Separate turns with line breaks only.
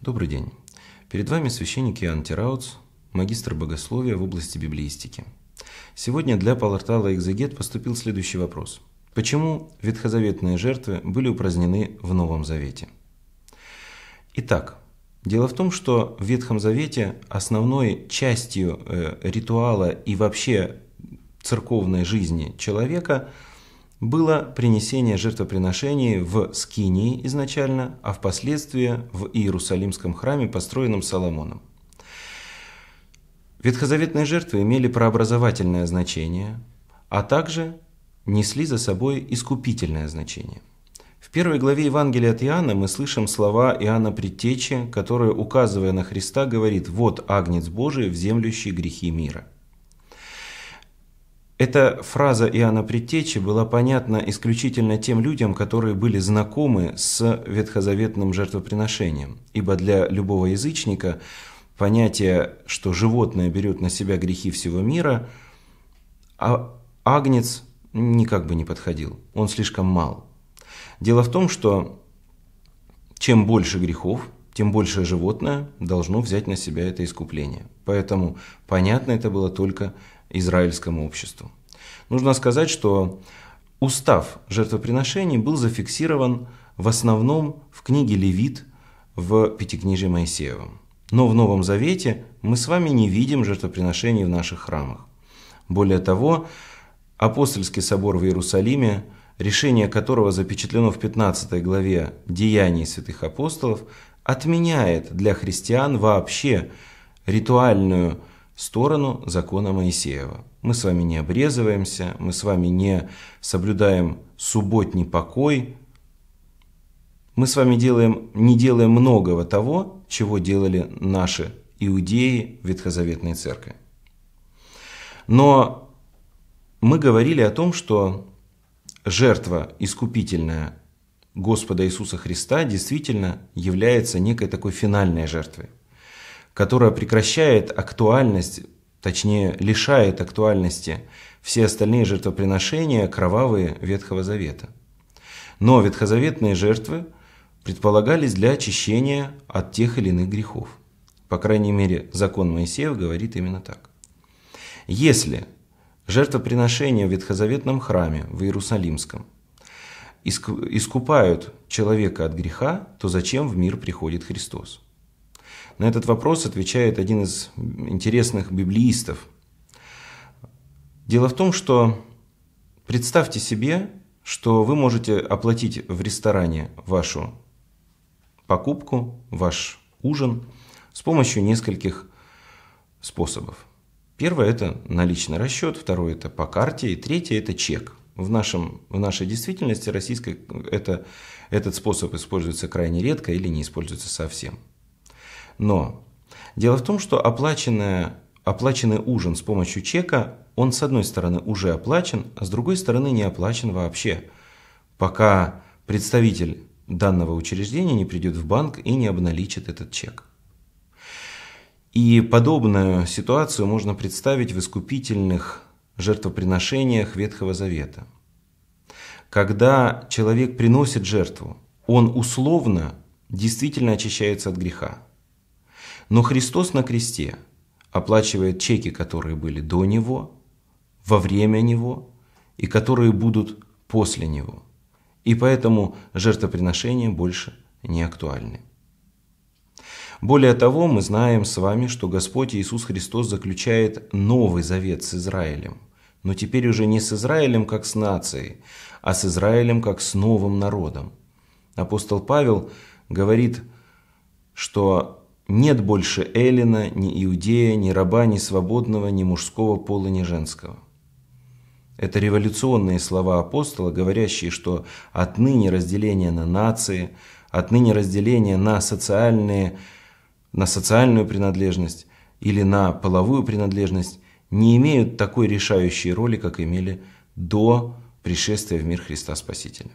Добрый день. Перед вами священник Иоанн Тираутс, магистр богословия в области библеистики. Сегодня для портала «Экзегет» поступил следующий вопрос. Почему ветхозаветные жертвы были упразднены в Новом Завете? Итак, дело в том, что в Ветхом Завете основной частью э, ритуала и вообще церковной жизни человека – было принесение жертвоприношений в Скинии изначально, а впоследствии в Иерусалимском храме, построенном Соломоном. Ветхозаветные жертвы имели прообразовательное значение, а также несли за собой искупительное значение. В первой главе Евангелия от Иоанна мы слышим слова Иоанна Предтечи, который, указывая на Христа, говорит «Вот Агнец Божий, вземлющий грехи мира». Эта фраза Иоанна Предтечи была понятна исключительно тем людям, которые были знакомы с ветхозаветным жертвоприношением, ибо для любого язычника понятие, что животное берет на себя грехи всего мира, а агнец никак бы не подходил, он слишком мал. Дело в том, что чем больше грехов, тем больше животное должно взять на себя это искупление. Поэтому понятно это было только израильскому обществу. Нужно сказать, что устав жертвоприношений был зафиксирован в основном в книге Левит в Пятикнижии Моисеевом. Но в Новом Завете мы с вами не видим жертвоприношений в наших храмах. Более того, Апостольский собор в Иерусалиме, решение которого запечатлено в 15 главе «Деяний святых апостолов», отменяет для христиан вообще ритуальную сторону закона Моисеева. Мы с вами не обрезываемся, мы с вами не соблюдаем субботний покой, мы с вами делаем, не делаем многого того, чего делали наши иудеи в Ветхозаветной Церкви. Но мы говорили о том, что жертва искупительная Господа Иисуса Христа действительно является некой такой финальной жертвой которая прекращает актуальность, точнее лишает актуальности все остальные жертвоприношения кровавые Ветхого Завета. Но ветхозаветные жертвы предполагались для очищения от тех или иных грехов. По крайней мере, закон Моисеев говорит именно так. Если жертвоприношения в Ветхозаветном храме в Иерусалимском искупают человека от греха, то зачем в мир приходит Христос? На этот вопрос отвечает один из интересных библиистов. Дело в том, что представьте себе, что вы можете оплатить в ресторане вашу покупку, ваш ужин с помощью нескольких способов. Первое – это наличный расчет, второе – это по карте, и третье – это чек. В, нашем, в нашей действительности российской э, это, этот способ используется крайне редко или не используется совсем. Но дело в том, что оплаченное, оплаченный ужин с помощью чека, он с одной стороны уже оплачен, а с другой стороны не оплачен вообще, пока представитель данного учреждения не придет в банк и не обналичит этот чек. И подобную ситуацию можно представить в искупительных жертвоприношениях Ветхого Завета. Когда человек приносит жертву, он условно действительно очищается от греха. Но Христос на кресте оплачивает чеки, которые были до Него, во время Него и которые будут после Него. И поэтому жертвоприношения больше не актуальны. Более того, мы знаем с вами, что Господь Иисус Христос заключает новый завет с Израилем, но теперь уже не с Израилем как с нацией, а с Израилем как с новым народом. Апостол Павел говорит, что нет больше эллина, ни иудея, ни раба, ни свободного, ни мужского пола, ни женского. Это революционные слова апостола, говорящие, что отныне разделение на нации, отныне разделение на, социальные, на социальную принадлежность или на половую принадлежность не имеют такой решающей роли, как имели до пришествия в мир Христа Спасителя.